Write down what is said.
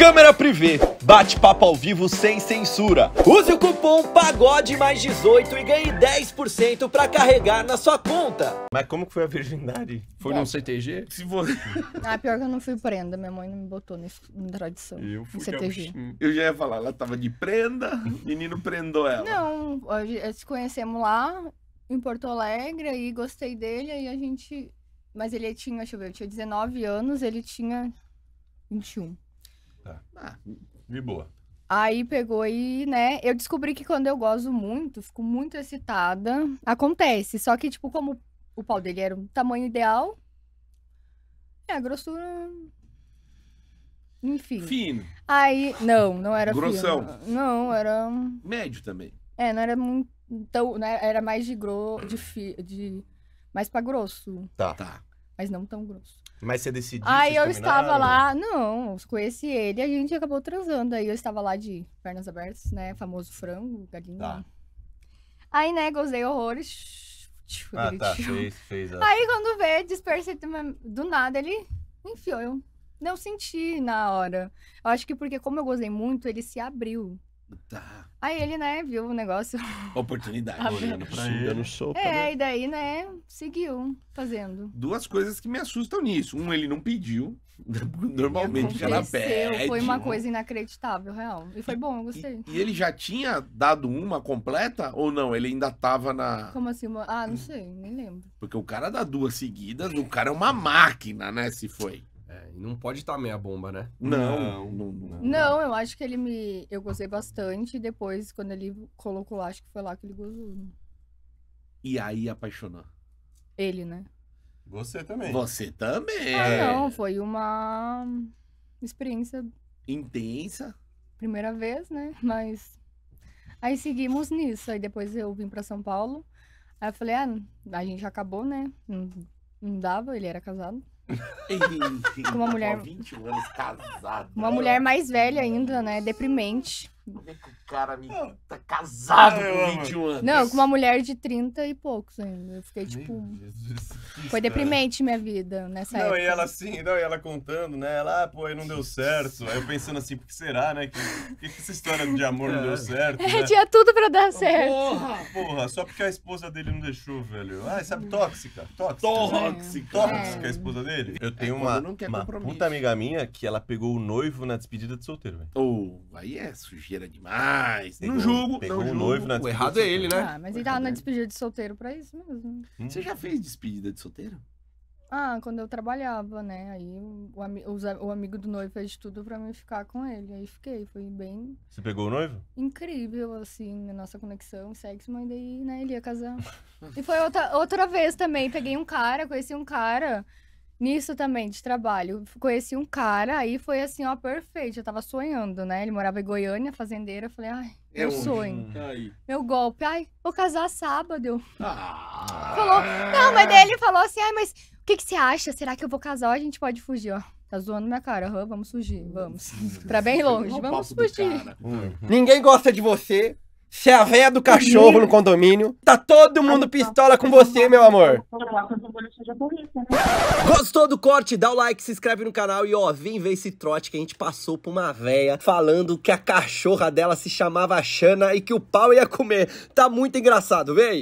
Câmera privê, bate-papo ao vivo sem censura. Use o cupom PAGODE mais 18 e ganhe 10% para carregar na sua conta. Mas como que foi a virgindade? Foi num CTG? Se você... Ah, pior que eu não fui prenda, minha mãe não me botou nesse, na tradição. Eu fui. CTG. Eu já ia falar, ela tava de prenda, o menino prendou ela. Não, eh, se conhecemos lá em Porto Alegre e gostei dele, aí a gente. Mas ele tinha, deixa eu ver, eu tinha 19 anos, ele tinha 21. Tá. Ah, de boa. Aí pegou e, né, eu descobri que quando eu gozo muito, fico muito excitada, acontece. Só que, tipo, como o pau dele era o tamanho ideal, é, a grossura... Enfim. Fino. Aí, não, não era Grossão. fino. Não, era... Médio também. É, não era muito... Então, né, era mais de grosso, de, fi... de... Mais pra grosso. Tá. Tá mas não tão grosso. Mas você decidiu. Aí eu estava lá, não, conheci ele, a gente acabou transando. Aí eu estava lá de pernas abertas, né? Famoso frango, galinha. Tá. Aí, né, gozei horrores. ah, tá, fez, fez. Ó. Aí quando vê, dispersei do nada, ele enfiou eu. Não senti na hora. Eu acho que porque, como eu gozei muito, ele se abriu. Tá. Aí ele, né, viu o negócio. Oportunidade. Olhando pra ele. sopa, é, né? e daí, né, seguiu fazendo. Duas coisas que me assustam nisso. Um, ele não pediu. Normalmente ela pede. Foi uma coisa inacreditável, real. E foi bom, eu gostei. E, e, ele já tinha dado uma completa ou não? Ele ainda tava na. Como assim? Uma... Ah, não sei, nem lembro. Porque o cara dá duas seguidas, o cara é uma máquina, né, se foi. Não pode estar tá meia bomba, né? Não, não, não, não. eu acho que ele me. Eu gozei bastante. Depois, quando ele colocou lá, acho que foi lá que ele gozou. E aí apaixonou. Ele, né? Você também. Você também. Ah, não, foi uma experiência intensa. Primeira vez, né? Mas aí seguimos nisso. Aí depois eu vim para São Paulo. Aí eu falei, ah, a gente acabou, né? Não, não dava, ele era casado. Eita, uma tá mulher. 21 anos casado, Uma mulher mais velha ainda, né? Deprimente cara me ah. tá casado ah, com 21 anos. Não, com uma mulher de 30 e poucos ainda. Eu fiquei tipo. Foi deprimente minha vida nessa não, época. Não, e ela assim, não, e ela contando, né? Ela, ah, pô, aí não deu certo. Aí eu pensando assim, por que será, né? Por que, que essa história de amor é. não deu é. certo? É, tinha tudo pra dar certo. Porra, porra, só porque a esposa dele não deixou, velho. Ah, sabe, tóxica. Tóxica. Tóxica. Tóxica a é. esposa dele. É eu tenho uma, uma puta amiga minha que ela pegou o noivo na despedida de solteiro, velho. Oh, aí é sujeira demais. Jamais. não julgo. Pegou não julgo. o noivo O errado é ele, então. né? Ah, mas ele tava na despedida de solteiro pra isso mesmo. Hum. Você já fez despedida de solteiro? Ah, quando eu trabalhava, né? Aí o, o amigo do noivo fez tudo pra mim ficar com ele. Aí fiquei, foi bem. Você pegou o noivo? Incrível, assim, a nossa conexão, sexo, mas daí, né, ele ia casar. e foi outra, outra vez também, peguei um cara, conheci um cara. Nisso também, de trabalho, conheci um cara, aí foi assim, ó, perfeito. Eu tava sonhando, né? Ele morava em Goiânia, fazendeira. Eu falei, ai, é meu é sonho. Aí. Meu golpe. Ai, vou casar sábado. Ah. Falou, não, mas daí ele falou assim, ai, mas o que, que você acha? Será que eu vou casar ou a gente pode fugir, ó? Tá zoando minha cara. vamos fugir, vamos. pra bem longe, vamos fugir. Uhum. Ninguém gosta de você, você é a véia do cachorro no condomínio. Tá todo mundo pistola com você, meu amor. Gostou do corte? Dá o like, se inscreve no canal e ó, vem ver esse trote que a gente passou por uma véia falando que a cachorra dela se chamava Xana e que o pau ia comer. Tá muito engraçado, vem!